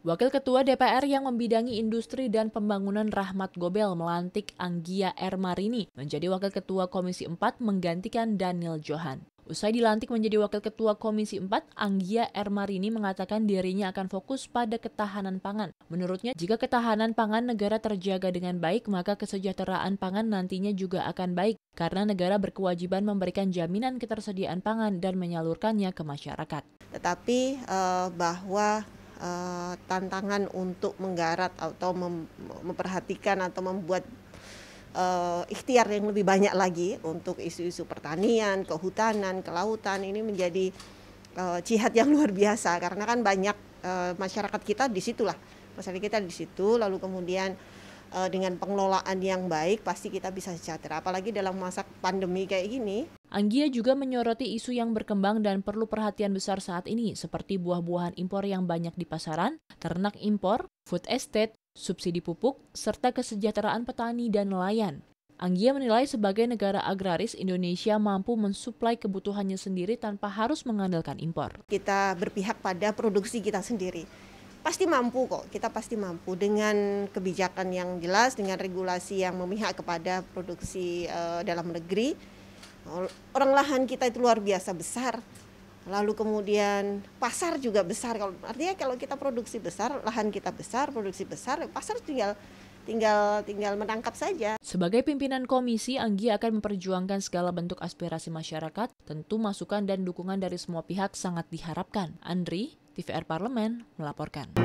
Wakil Ketua DPR yang membidangi industri dan pembangunan Rahmat Gobel melantik Anggia Ermarini menjadi Wakil Ketua Komisi 4 menggantikan Daniel Johan. Usai dilantik menjadi Wakil Ketua Komisi 4, Anggia Ermarini mengatakan dirinya akan fokus pada ketahanan pangan. Menurutnya, jika ketahanan pangan negara terjaga dengan baik, maka kesejahteraan pangan nantinya juga akan baik karena negara berkewajiban memberikan jaminan ketersediaan pangan dan menyalurkannya ke masyarakat. Tetapi eh, bahwa Eh, tantangan untuk menggarat atau mem memperhatikan atau membuat uh, ikhtiar yang lebih banyak lagi untuk isu-isu pertanian, kehutanan, kelautan ini menjadi uh, jihad yang luar biasa karena kan banyak uh, masyarakat kita di situlah masyarakat kita di situ lalu kemudian dengan pengelolaan yang baik pasti kita bisa sejahtera apalagi dalam masa pandemi kayak gini Anggia juga menyoroti isu yang berkembang dan perlu perhatian besar saat ini, seperti buah-buahan impor yang banyak di pasaran, ternak impor, food estate, subsidi pupuk, serta kesejahteraan petani dan nelayan. Anggia menilai sebagai negara agraris Indonesia mampu mensuplai kebutuhannya sendiri tanpa harus mengandalkan impor. Kita berpihak pada produksi kita sendiri pasti mampu kok. Kita pasti mampu dengan kebijakan yang jelas, dengan regulasi yang memihak kepada produksi eh, dalam negeri Orang lahan kita itu luar biasa besar. Lalu kemudian pasar juga besar. Kalau artinya kalau kita produksi besar, lahan kita besar, produksi besar, pasar tinggal tinggal tinggal menangkap saja. Sebagai pimpinan komisi, Anggi akan memperjuangkan segala bentuk aspirasi masyarakat. Tentu masukan dan dukungan dari semua pihak sangat diharapkan. Andri, TVR Parlemen melaporkan.